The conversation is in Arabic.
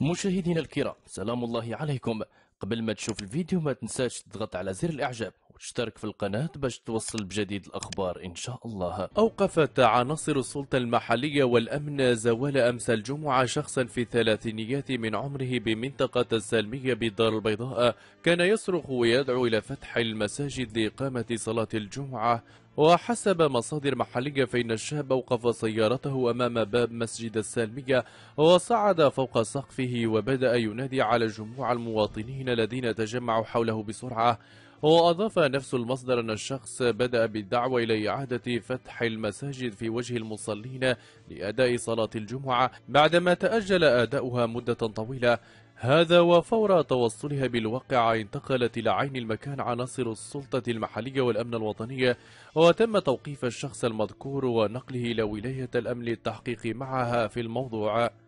مشاهدينا الكرام سلام الله عليكم قبل ما تشوف الفيديو ما تنساش تضغط على زر الاعجاب وتشترك في القناة باش توصل بجديد الأخبار إن شاء الله أوقفت عناصر السلطة المحلية والأمن زوال أمس الجمعة شخصا في الثلاثينيات من عمره بمنطقة السلمية بالدار البيضاء كان يصرخ ويدعو إلى فتح المساجد لإقامة صلاة الجمعة وحسب مصادر محلية فإن الشاب أوقف سيارته أمام باب مسجد السالمية وصعد فوق سقفه وبدأ ينادي على جموع المواطنين الذين تجمعوا حوله بسرعة وأضاف نفس المصدر أن الشخص بدأ بالدعوة إلى إعادة فتح المساجد في وجه المصلين لأداء صلاة الجمعة بعدما تأجل أداؤها مدة طويلة هذا وفور توصلها بالواقع انتقلت إلى عين المكان عناصر السلطة المحلية والأمن الوطنية وتم توقيف الشخص المذكور ونقله إلى ولاية الأمن للتحقيق معها في الموضوع